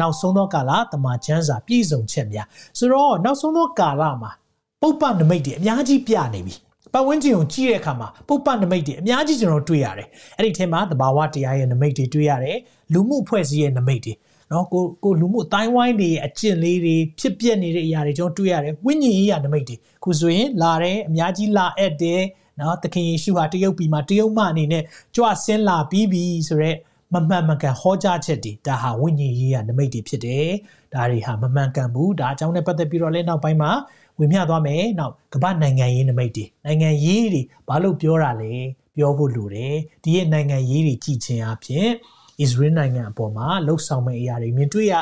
နောက်ဆုံးသောကာလတမန်ကျမ်းစာပြည့်စုံချက်များဆိုတော့နောက်ဆုံးသောကာလမှာပုပ္ပနမိတ်တွေအများကြီးပြနေပြီပတ်ဝန်းကျင်ကိုကြည့်တဲ့အခါမှာပုပ္ပနမိတ်တွေအများကြီးကျွန်တော်တွေ့ရတယ်အဲ့ဒီထဲမှာသဘာဝတရားရဲ့နမိတ်တွေတွေ့ရတယ်လူမှုဖွဲ့စည်းရဲ့နမိတ်တွေနော်ကိုကိုလူမှုအတိုင်းဝိုင်းတွေအကျင့်လေးတွေဖြစ်ပျက်နေတဲ့အရာတွေကျွန်တော်တွေ့ရတယ်ဝိညာဉ်ရေးရနမိတ်တွေခုဆိုရင်လာတယ်အများကြီးလာအပ်တယ်နော်သခင်ယေရှုဟာတရုတ်ပြည်မှာတရုတ်မအနေနဲ့ကြွဆင်းလာပြီးပြီဆိုတော့မမှန်မကန်ဟောကြားချက်တွေဒါဟာဝိညာဉ်ရေးရနမိတ်တွေဖြစ်တယ်။ဒါတွေဟာမမှန်ကန်ဘူး။ဒါအကြောင်းနဲ့ပတ်သက်ပြီးတော့လည်းနောက်ပိုင်းမှာဝင်မြသွားမယ်။နောက်ကမ္ဘာနိုင်ငံရေးနမိတ်တွေနိုင်ငံရေးတွေဘာလို့ပြောတာလဲပြောဖို့လိုတယ်။ဒီရဲ့နိုင်ငံရေးတွေကြည်ချင်းအဖြစ်အစ္စရေးနိုင်ငံအပေါ်မှာလှုပ်ဆောင်မဲ့အရာတွေမြင်တွေ့ရ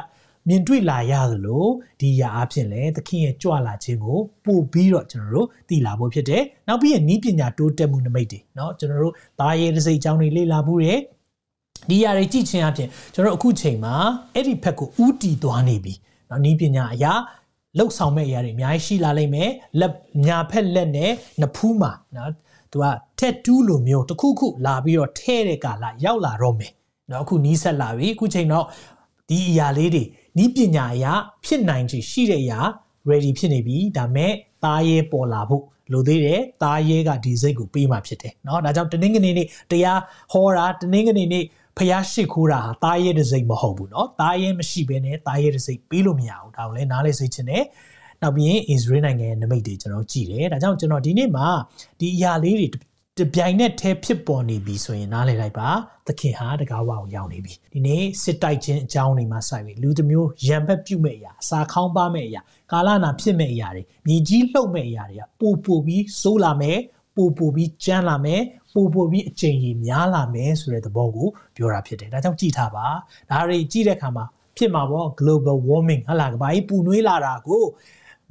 မြင်တွေ့လာရသလိုဒီရာအဖြစ်လည်းသခင်ရဲ့ကြွလာခြင်းကိုပို့ပြီးတော့ကျွန်တော်တို့သိလာဖို့ဖြစ်တယ်။နောက်ပြီးရင်ဤပညာတိုးတက်မှုနမိတ်တွေเนาะကျွန်တော်တို့ဒါရဲ့စိတ်အကြောင်းတွေလေ့လာမှုတွေဒီຢာတွေကြည့်ချင်းအပြင်ကျွန်တော်အခုချိန်မှာအဲ့ဒီဖက်ကိုဥတီသွားနေပြီเนาะဤပညာအရာလောက်ဆောင်မဲ့အရာတွေအများကြီးရှိလာလိမ့်မယ်လက်ညာဖက်လက်နဲ့နဖူးမှာเนาะသူကထက်တူးလိုမျိုးတစ်ခုခု လာပြီးတော့ထဲတဲ့ကာလရောက်လာတော့မယ်เนาะအခုနီးဆက်လာပြီအခုချိန်တော့ဒီအရာလေးတွေဤပညာအရာဖြစ်နိုင်ချေရှိတဲ့အရာ ready ဖြစ်နေပြီဒါမဲ့သားရဲပေါ်လာဖို့လိုသေးတယ်သားရဲကဒီစိတ်ကိုပေးမှဖြစ်တယ်เนาะဒါကြောင့်တင်းငနေနေ့တရားဟောတာတင်းငနေနေ့ဖျားရှိခိုးတာဟာတားရဲတဲ့စိတ်မဟုတ်ဘူးเนาะတားရဲမရှိဘဲနဲ့တားရဲတဲ့စိတ်ပေးလို့မရဘူးဒါကိုလည်းနားလဲစိတ်ချင်တယ်နောက်ပြီးရင်အစ္စရေးနိုင်ငံရဲ့နမိတ်တွေကျွန်တော်ကြည့်တယ်ဒါကြောင့်ကျွန်တော်ဒီနေ့မှာဒီအရာလေးတွေတပြိုင်နက်တည်းဖြစ်ပေါ်နေပြီဆိုရင်နားလည်လိုက်ပါသခင်ဟာတကားဝအောင်ရောက်နေပြီဒီနေ့စစ်တိုက်ခြင်းအကြောင်းတွေမှာဆိုင်ပြီလူတစ်မျိုးရံပက်ပြုတ်မဲ့အရာအစာခေါင်းပါမဲ့အရာကာလနာဖြစ်မဲ့အရာတွေမြေကြီးလှုပ်မဲ့အရာတွေကပို့ပို့ပြီးစိုးလာမဲ့ပိုပိုပြီးကြမ်းလာမယ်ပိုပိုပြီးအချိန်ကြီးများလာမယ်ဆိုတဲ့သဘောကိုပြောတာဖြစ်တယ်ဒါကြောင့်ကြည်ထားပါဒါတွေကြည့်တဲ့အခါမှာဖြစ်မှာပေါ့ global warming ဟလာကဘာကြီးပူနွေးလာတာကို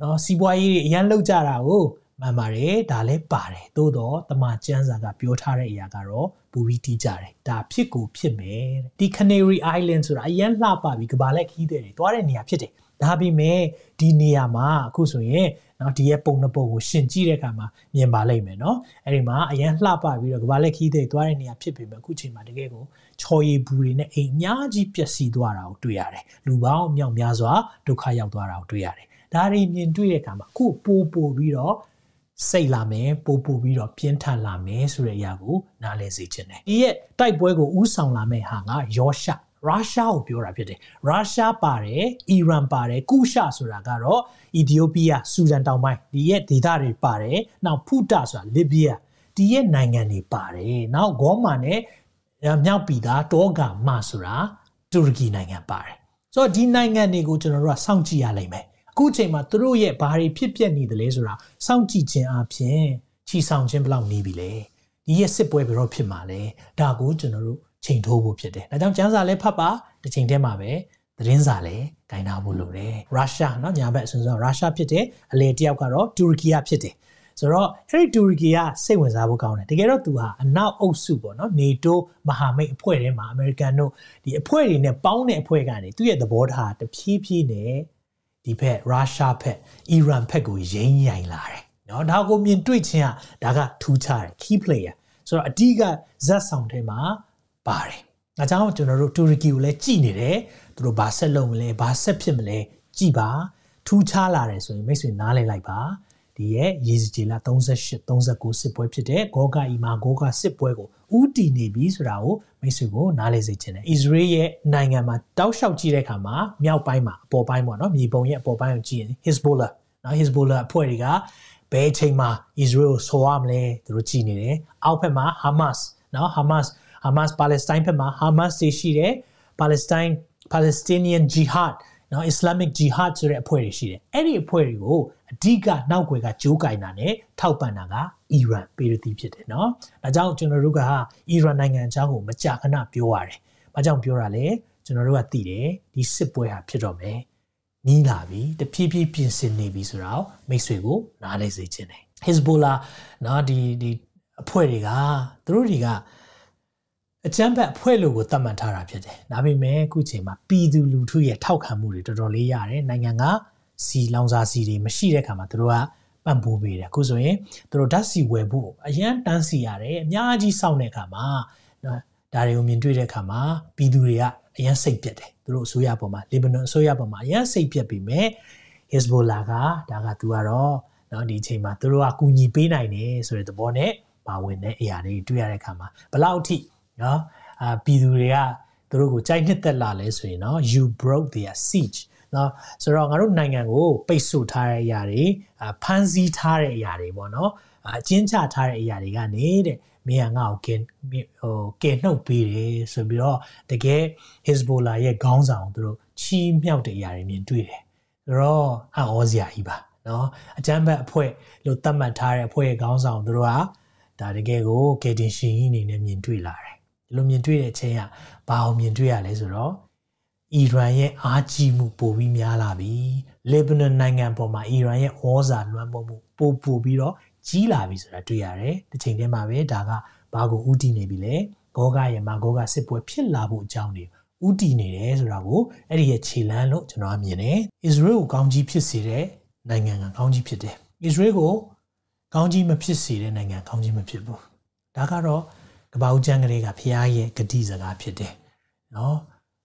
နော်စီးပွားရေးတွေအရန်လောက်ကြတာကိုမှန်ပါတယ်ဒါလည်းပါတယ်သို့တော့တမန်ကျမ်းစာကပြောထားတဲ့အရာကတော့ပူပြီးတီးကြတယ်ဒါဖြစ်ကိုဖြစ်မယ်တဲ့ဒီ Canary Island ဆိုတာအရန်လှပပြီးကဘာလက်ခီးတဲ့တွေတွားတဲ့နေရာဖြစ်တယ်ဒါပေမဲ့ဒီနေရာမှာအခုဆိုရင်နော်ဒီရဲ့ပုံနှစ်ပုံကိုရှင်ကြည့်တဲ့အခါမှာမြင်ပါလိမ့်မယ်နော်အဲ့ဒီမှာအရန်လှပပြီးတော့ကဘာလက်ခီးသိသွားတဲ့နေရာဖြစ်ပေမဲ့အခုချိန်မှာတကယ်ကိုချော်ရည်ဘူးတွေနဲ့အိမ်အများကြီးပျက်စီးသွားတာကိုတွေ့ရတယ်လူပေါင်းမြောက်များစွာဒုက္ခရောက်သွားတာကိုတွေ့ရတယ်ဒါတွေမြင်တွေ့တဲ့အခါမှာအခုပိုးပိုးပြီးတော့စိတ်လာမယ်ပို့ပို့ပြီးတော့ပြင်းထန်လာမယ်ဆိုတဲ့အရာကိုနားလည်စေချင်တယ်။ဒီရဲ့တိုက်ပွဲကိုဥဆောင်လာမယ့်ဟာကယောရှရုရှားကိုပြောတာဖြစ်တယ်ရုရှားပါတယ်အီရန်ပါတယ်ကုရှဆိုတာကတော့အီသီယိုးပီးယားဆူဒန်တောင်ပိုင်းဒီရဲ့ဒေသတွေပါတယ်နောက်ဖူတာဆိုတာလစ်ဗီးယားဒီရဲ့နိုင်ငံတွေပါတယ်နောက်ဂေါမာနဲ့မြောက်ပြည်သားတောဂါမာဆိုတာတူရကီနိုင်ငံပါတယ်ဆိုတော့ဒီနိုင်ငံတွေကိုကျွန်တော်တို့ကစောင့်ကြည့်ရလိမ့်မယ်အခုချိန်မှာသူတို့ရဲ့ဘာတွေဖြစ်ပျက်နေသလဲဆိုတာစောင့်ကြည့်ခြင်းအပြင်ချီဆောင်ခြင်းဘလောက်နေပြီလဲဒီရဲ့စစ်ပွဲဘယ်တော့ဖြစ်မှာလဲဒါကိုကျွန်တော်တို့ချိန်ထိုးဖို့ဖြစ်တယ်။ဒါကြောင့်ကျမ်းစာလည်းဖတ်ပါတစ်ချိန်တည်းမှာပဲသတင်းစာလည်းဂိုင်းထားဖို့လိုတယ်။ရုရှားเนาะညာဘက်အစွန်ဆုံးရုရှားဖြစ်တယ်။အလေတယောက်ကတော့တူရကီယာဖြစ်တယ်။ဆိုတော့အဲ့ဒီတူရကီယာစိတ်ဝင်စားဖို့ကောင်းတယ်။တကယ်တော့သူဟာအနောက်အုပ်စုပေါ့နော်။ NATO မဟာမိတ်အဖွဲ့ထဲမှာအမေရိကန်တို့ဒီအဖွဲ့တွေနဲ့ပေါင်းတဲ့အဖွဲ့ကနေသူ့ရဲ့သဘောထားတဖြည်းဖြည်းနဲ့ဒီဘက်ရုရှားဘက်အီရန်ဘက်ကိုရိမ့်ရိုင်လာတယ်။နော်ဒါကိုမြင်တွေ့ချင်းကဒါကထူးခြားတယ် key player ဆိုတော့အဓိကဇက်ဆောင်ထဲမှာပါတယ်။ဒါကြောင့်ကျွန်တော်တို့တူရကီကိုလည်းကြည်နေတယ်။သူတို့ဘာဆက်လုပ်မလဲဘာဆက်ဖြစ်မလဲကြည်ပါထူးခြားလာတယ်ဆိုရင်မိတ်ဆွေနားလည်လိုက်ပါ။ဒီရဲ့ရေစကြည်လ38 39စစ်ပွဲဖြစ်တဲ့ဂေါဂအီမာဂေါဂစစ်ပွဲကိုဥတီနေပြီဆိုတာကိုမိတ်ဆွေကိုနားလည်စေချင်တယ်။အစ္စရေးရဲ့နိုင်ငံမှာတောက်လျှောက်ကြည့်တဲ့အခါမှာမြောက်ပိုင်းမှာအပေါ်ပိုင်းပေါ့နော်မြေပုံရဲ့အပေါ်ပိုင်းကိုကြည့်ရင် Hezbollah နော် Hezbollah အဖွဲ့တွေကဘယ်အချိန်မှာအစ္စရေးကိုဆိုရမလဲသူတို့ကြည့်နေတယ်။အောက်ဘက်မှာ Hamas နော် Hamas ဟာမတ်ပါလက်စတိုင်းဘက်မှာဟာမတ်စီရှိတယ်ပါလက်စတိုင်း Palestinian Jihad နော် Islamic Jihad ဆိုတဲ့အဖွဲ့တွေရှိတယ်အဲ့ဒီအဖွဲ့တွေကိုအဓိကနောက်ွယ်ကဂျိုးကင်တာနဲ့ထောက်ပံ့တာကအီရန်ပေရသီဖြစ်တယ်နော်ဒါကြောင့်ကျွန်တော်တို့ကဟာအီရန်နိုင်ငံအကြောင်းကိုမကြာခဏပြောရတယ်ဘာကြောင့်ပြောတာလဲကျွန်တော်တို့ကသိတယ်ဒီစစ်ပွဲဟာဖြစ်တော့မယ်နီးလာပြီတဖြည်းဖြည်းပြင်ဆင်နေပြီဆိုတော့မိတ်ဆွေကိုနားလဲစေခြင်းတယ် Hezbollah နော်ဒီဒီအဖွဲ့တွေကသူတို့တွေကအကြမ်းဖက်အဖွဲ့လို့ကိုသတ်မှတ်ထားတာဖြစ်တယ်။ဒါပေမဲ့အခုချိန်မှာပြည်သူလူထုရဲ့ထောက်ခံမှုတွေတော်တော်လေးရတယ်။နိုင်ငံကစီလောင်စာစီတွေမရှိတဲ့ခါမှာသူတို့ကပံ့ပိုးပေးတယ်။အခုဆိုရင်သူတို့ဓာတ်စီဝယ်ဖို့အရန်တန်းစီရတယ်။အများကြီးစောင့်တဲ့ခါမှာဒါတွေကိုမြင်တွေ့တဲ့ခါမှာပြည်သူတွေကအရန်စိတ်ပြတ်တယ်။သူတို့အစိုးရပေါ်မှာလေဘနွန်အစိုးရပေါ်မှာအရန်စိတ်ပြတ်ပြီးမြဲ Hezbollah ကဒါကသူကတော့နော်ဒီအချိန်မှာသူတို့ကကူညီပေးနိုင်တယ်ဆိုတဲ့သဘောနဲ့ပါဝင်တဲ့အရာတွေတွေ့ရတဲ့ခါမှာဘလောက်အထိနော်အာပြည်သူတွေကသူတို့ကိုကြိုက်နှစ်သက်လာလဲဆိုရင်နော် you broke their siege နော်ဆိုတော့ငါတို့နိုင်ငံကိုပိတ်ဆို့ထားတဲ့အရာတွေဖန်ဆီးထားတဲ့အရာတွေပေါ့နော်အကျဉ်းချထားတဲ့အရာတွေကနေတဲ့မင်းကငါ့ကိုကင်ဟိုကင်နှုတ်ပေးတယ်ဆိုပြီးတော့တကယ် Hezbollah ရဲ့ခေါင်းဆောင်သူတို့ချီးမြှောက်တဲ့အရာတွေမြင်တွေ့တယ်ဆိုတော့အဟောစရာကြီးပါနော်အကြမ်းဖက်အဖွဲ့လို့သတ်မှတ်ထားတဲ့အဖွဲ့ရဲ့ခေါင်းဆောင်သူတို့ကဒါတကယ်ကိုကေတင်ရှင်ကြီးအနေနဲ့မြင်တွေ့လာတယ်ဒီလိုမြင်တွေ့တဲ့အချိန်ကဘာအောင်မြင်တွေ့ရလဲဆိုတော့အီရန်ရဲ့အားကြီးမှုပိုပြီးများလာပြီလေဘနွန်နိုင်ငံပေါ်မှာအီရန်ရဲ့ဩဇာလွှမ်းမိုးမှုပိုပိုပြီးတော့ကြီးလာပြီဆိုတာတွေ့ရတယ်တစ်ချိန်တည်းမှာပဲဒါကဘာကိုဥတည်နေပြီလဲဂောဂရဲ့မှာဂောဂစစ်ပွဲဖြစ်လာဖို့အကြောင်းတွေဥတည်နေတယ်ဆိုတာကိုအဲ့ဒီရဲ့ခြေလမ်းလို့ကျွန်တော်မြင်တယ်။ Israel ကို ကောင်းကြီးဖြစ်စေတဲ့နိုင်ငံကကောင်းကြီးဖြစ်တယ်။ Israel ကိုကောင်းကြီးမဖြစ်စေတဲ့နိုင်ငံကောင်းကြီးမဖြစ်ဘူး။ဒါကတော့ကပောက်ကျမ်းကလေးကဖခင်ရဲ့ဂတိစကားဖြစ်တယ်နော်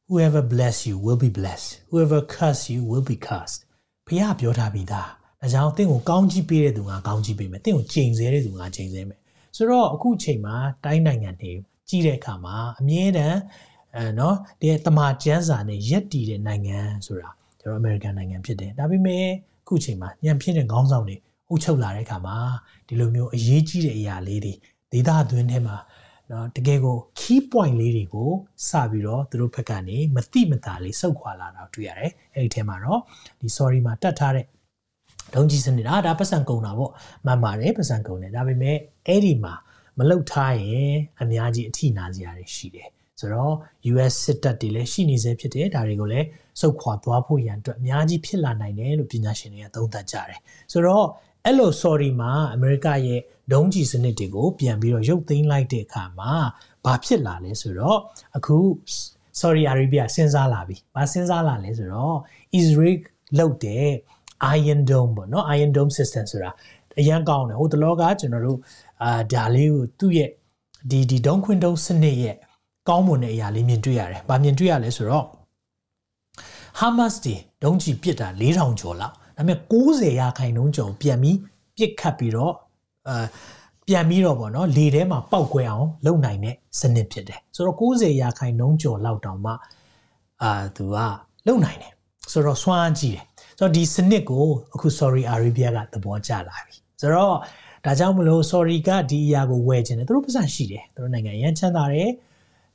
whoever bless you will be blessed whoever curse you will be cursed ဖခင်ပြောထားပြီးသားဒါကြောင့်တင့်ကိုကောင်းကြီးပေးတဲ့သူကကောင်းကြီးပေးမယ်တင့်ကိုချိန်ဆတဲ့သူကချိန်ဆမယ်ဆိုတော့အခုချိန်မှာတိုင်းနိုင်ငံတွေကြည့်တဲ့အခါမှာအမြဲတမ်းအဲနော်ဒီတမာကျန်းစာနဲ့ရက်တည်တဲ့နိုင်ငံဆိုတာကျွန်တော်အမေရိကန်နိုင်ငံဖြစ်တယ်ဒါပေမဲ့အခုချိန်မှာညံဖြစ်တဲ့ခေါင်းဆောင်တွေအုပ်ချုပ်လာတဲ့အခါမှာဒီလိုမျိုးအရေးကြီးတဲ့အရာလေးတွေဒေသအတွင်းထဲမှာနော်တကယ်ကို key point လေးတွေကိုစပြီးတော့သူတို့ဘက်ကနေမတိမတာလေးစုပ်ခွာလာတာတွေ့ရတယ်အဲ့ဒီထဲမှာတော့ဒီ sorry မှာတတ်ထားတဲ့ဒုံကြီးစနစ်ဒါဒါပတ်စံကုန်တာပေါ့မှန်ပါတယ်ပတ်စံကုန်တယ်ဒါပေမဲ့အဲ့ဒီမှာမလောက်ထားရင်အများကြီးအထိနာစရာတွေရှိတယ်ဆိုတော့ US စစ်တပ်တွေလည်းရှိနေဆဲဖြစ်တယ်ဒါတွေကိုလည်းစုပ်ခွာသွားဖို့ရန်အတွက်အများကြီးဖြစ်လာနိုင်တယ်လို့ပညာရှင်တွေကသုံးသပ်ကြတယ်ဆိုတော့အဲ့လို sorry မှာအမေရိကရဲ့ဒုံးကျည်စနစ်တွေကိုပြန်ပြီးတော့ရုပ်သိမ်းလိုက်တဲ့အခါမှာဘာဖြစ်လာလဲဆိုတော့အခု sorry arabia စဉ်းစားလာပြီ။ဘာစဉ်းစားလာလဲဆိုတော့ Israel လောက်တဲ့ Iron Dome ပေါ့နော် Iron Dome system ဆိုတာအရန်ကောင်းတယ်ဟိုတလောကကျွန်တော်တို့အာဒါလေးကိုသူ့ရဲ့ဒီဒီဒုံခွင်ဒုံစနစ်ရဲ့ကောင်းမွန်တဲ့အရာလေးမြင်တွေ့ရတယ်။ဘာမြင်တွေ့ရလဲဆိုတော့ Hamas တွေဒုံးကျည်ပစ်တာ4000ကျော်လောက်ဒါပေမဲ့90ရာခိုင်နှုန်းကျော်ပြန်ပြီးပြစ်ခတ်ပြီးတော့အာပြန်ပြီးတော့ဗောနော်လေထဲမှာပောက်ကွဲအောင်လုပ်နိုင်တဲ့စနစ်ဖြစ်တယ်ဆိုတော့90ရာခိုင်နှုန်းကျော်လောက်တောင်မှအာသူကလုပ်နိုင်တယ်ဆိုတော့စွမ်းကြည့်တယ်ဆိုတော့ဒီစနစ်ကိုအခု sorry arabia ကသဘောကျလာပြီဆိုတော့ဒါကြောင့်မလို့ sorry ကဒီအရာကိုဝယ်ခြင်းတယ်သူတို့ပတ်စံရှိတယ်သူတို့နိုင်ငံရန်ချမ်းသာတယ်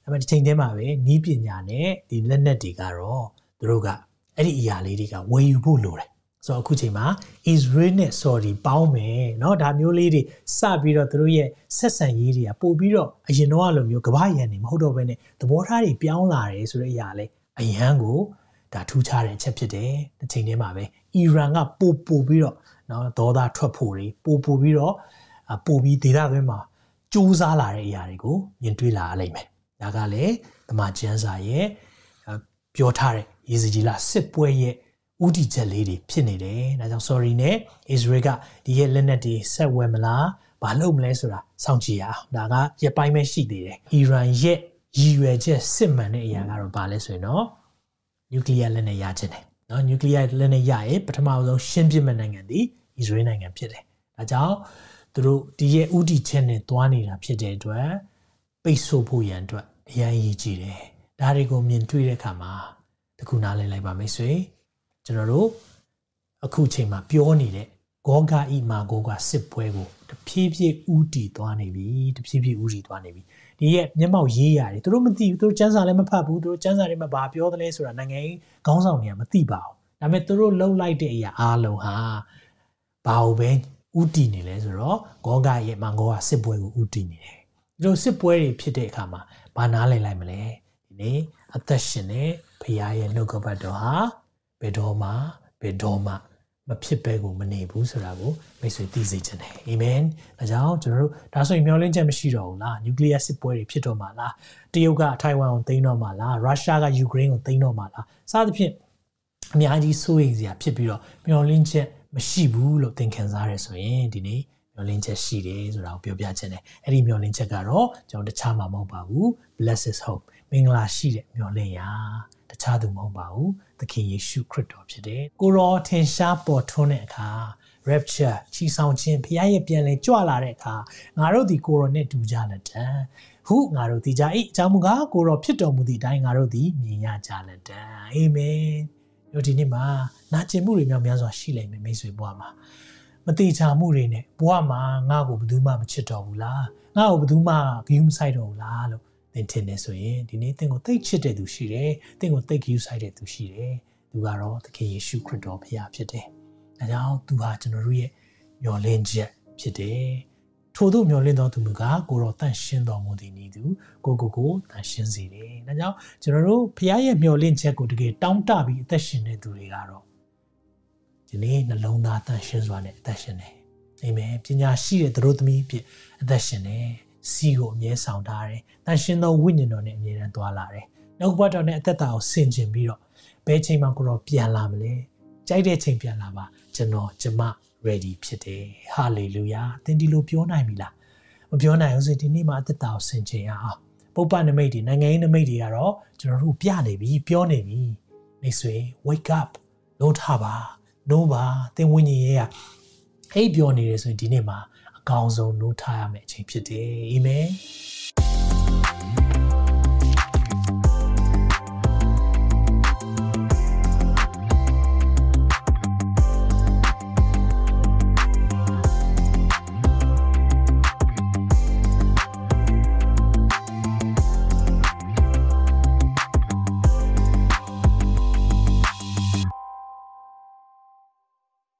ဒါပေမဲ့ဒီချိန်တည်းမှာပဲနီးပညာနဲ့ဒီလက်နက်တွေကတော့သူတို့ကအဲ့ဒီအရာလေးတွေကဝယ်ယူဖို့လိုတယ်ဆိုတော့အခုချိန်မှာ Israel နဲ့ Saudi ပေါင်းမယ်เนาะဒါမျိုးလေးတွေစပြီးတော့သူတို့ရဲ့ဆက်ဆံရေးတွေကပို့ပြီးတော့အရင်တော့လိုမျိုးကမ္ဘာရန်နေမဟုတ်တော့ဘဲနဲ့သဘောထားတွေပြောင်းလာတယ်ဆိုတဲ့အရာလေအရန်ကိုဒါထူးခြားတဲ့အချက်ဖြစ်တယ်တစ်ချိန်တည်းမှာပဲ Iran ကပို့ပို့ပြီးတော့เนาะဒေါသထွက်ဖို့တွေပို့ပို့ပြီးတော့ပို့ပြီးဒေသတွင်းမှာစူးစမ်းလာတဲ့အရာတွေကိုမြင်တွေ့လာရလိမ့်မယ်ဒါကလည်းဓမ္မကျမ်းစာရဲ့ပြောထားတဲ့ရေစကြီးလာစစ်ပွဲရဲ့ဥတီချက်လေးတွေဖြစ်နေတယ်။ဒါကြောင့် sorry နဲ့ Israel ကဒီရဲ့လက်နက်တွေဆက်ဝယ်မလား။ဘာလုပ်မလဲဆိုတာစောင့်ကြည့်ရအောင်။ဒါကရပိုင်းပဲရှိသေးတယ်။ Iran ရဲ့ရည်ရွယ်ချက်စစ်မှန်တဲ့အရာကတော့ဘာလဲဆိုရင်တော့ nuclear လက်နက်ရခြင်းတယ်။နော် nuclear လက်နက်ရရင်ပထမဆုံးရှင်းပြမဲ့နိုင်ငံသည် Israel နိုင်ငံဖြစ်တယ်။ဒါကြောင့်သူတို့ဒီရဲ့ဥတီချက်နဲ့တွားနေတာဖြစ်တဲ့အတွက်ပိတ်ဆို့ဖို့ရန်အတွက်အရန်ရည်ကြည်တယ်။ဒါတွေကိုမြင်တွေ့တဲ့အခါမှာတခုနားလည်လိုက်ပါမိတ်ဆွေ။ကျွန်တော်တို့အခုချိန်မှာပြောနေတဲ့ဂောဂာဤမာဂောကစစ်ပွဲကိုတဖြည်းဖြည်းဥတီသွားနေပြီတဖြည်းဖြည်းဥတီသွားနေပြီဒီရဲ့မျက်မှောက်ရေးရတယ်သူတို့မသိဘူးသူတို့စံစာလည်းမဖတ်ဘူးသူတို့စံစာတွေမှာဘာပြောသလဲဆိုတာနိုင်ငံရေးခေါင်းဆောင်တွေကမသိပါဘူးဒါပေမဲ့သူတို့လှုပ်လိုက်တဲ့အရာအားလုံးဟာဘာ ਉਹ ပဲဥတီနေလဲဆိုတော့ဂောဂာရဲ့မာဂောကစစ်ပွဲကိုဥတီနေတယ်ဒီလိုစစ်ပွဲတွေဖြစ်တဲ့အခါမှာဘာနားလည်လိုက်မလဲဒီနေ့အသက်ရှင်နေဖရာရဲ့နှုတ်ကပတ်တော်ဟာဘယ်တော်မှဘယ်တော်မှမဖြစ်ပဲကိုမနေဘူးဆိုတာကိုမိတ်ဆွေသိစေချင်တယ်အာမင်ဒါကြောင့်ကျွန်တော်တို့ဒါဆိုရင်မျှော်လင့်ချက်မရှိတော့ဘူးလားနျူကလ িয়ার စစ်ပွဲတွေဖြစ်တော့မှာလားတရုတ်ကထိုင်ဝမ်ကိုသိမ်းတော့မှာလားရုရှားကယူကရိန်းကိုသိမ်းတော့မှာလားစသဖြင့်အများကြီးစိုးရိမ်စရာဖြစ်ပြီးတော့မျှော်လင့်ချက်မရှိဘူးလို့သင်ခံစားရဆိုရင်ဒီနေ့မျောလင်းချက်ရှိတယ်ဆိုတာကိုပြောပြခြင်းတယ်အဲ့ဒီမျောလင်းချက်ကတော့ကျွန်တော်တခြားမှာမဟုတ်ပါဘူး bless is hope မင်္ဂလာရှိတဲ့မျှော်လင့်ရာတခြားသူမဟုတ်ပါဘူးသခင်ယေရှုခရစ်တော်ဖြစ်တယ်ကိုရောထင်ရှားပေါ်ထွန်းတဲ့အခါ rapture ချီဆောင်ခြင်းဖခင်ရဲ့ပြန်လဲကြွလာတဲ့အခါငါတို့ဒီကိုရောနဲ့တူကြလက်တံဟုငါတို့ဒီကြအိအကြောင်းမူကားကိုရောဖြစ်တော်မူသည့်အတိုင်းငါတို့ဒီမြင်ရကြလက်တံအာမင်တို့ဒီနေ့မှာနာကျင်မှုတွေများများစွာရှိလိမ့်မယ်မိတ်ဆွေဘုရားမှာမတိချာမှုတွေနဲ့ဘုရားမှာငါ့ကိုဘယ်သူမှမချစ်တော်ဘူးလားငါ့ကိုဘယ်သူမှဂယုမဆိုင်တော်ဘူးလားလို့သင်ထင်နေဆိုရင်ဒီနေ့သင်ကိုသိချစ်တဲ့သူရှိတယ်သင်ကိုသိကြူဆိုင်တဲ့သူရှိတယ်သူကတော့သခင်ယေရှုခရစ်တော်ဘုရားဖြစ်တယ်ဒါကြောင့်သူဟာကျွန်တော်တို့ရဲ့မျှော်လင့်ချက်ဖြစ်တယ်ထို့သောမျောလင့်သောသူမူကားကိုတော့တန်ရှင်းတော်မူသည်နည်းသူကိုကိုကိုတန်ရှင်းစေတယ်။ဒါကြောင့်ကျွန်တော်တို့ဖခင်ရဲ့မျောလင့်ချက်ကိုတကယ်တောင်းတပြီးအသက်ရှင်တဲ့သူတွေကတော့ဒီနေ့နှလုံးသားတန်ရှင်းစွာနဲ့အသက်ရှင်တယ်။အာမင်ပညာရှိတဲ့သူတို့သမီးအဖြစ်အသက်ရှင်တယ်။စီကိုအမြဲဆောင်ထားတယ်။တန်ရှင်သောဝိညာဉ်တော်နဲ့အမြဲတမ်းသွားလာတယ်။နောက်ဘဝတော်နဲ့အသက်တာကိုဆင်ခြင်ပြီးတော့ဘယ်ချိန်မှကိုတော့ပြန်လာမလဲ။ကြိုက်တဲ့ချိန်ပြန်လာပါကျွန်တော်ကျမ ready ဖြစ်တယ်။ hallelujah ။သင်ဒီလိုပြောနိုင်ပြီလား။မပြောနိုင်ဘူးဆိုဒီနေ့မှအသက်တာကိုဆင်ခြင်ရအောင်။ပုပ္ပနမိတ်တွေနိုင်ငံရေးနမိတ်တွေကတော့ကျွန်တော်တို့ပြနေပြီပြောနေပြီ။မိတ်ဆွေ wake up လုံးထပါ။နိုးပါသင်ဝိညာဉ်ရေးရအိပ်ပျော်နေတယ်ဆိုရင်ဒီနေ့မှာကောင်းဆုံးနိုးထားရမယ့်အချိန်ဖြစ်တယ်အာမင်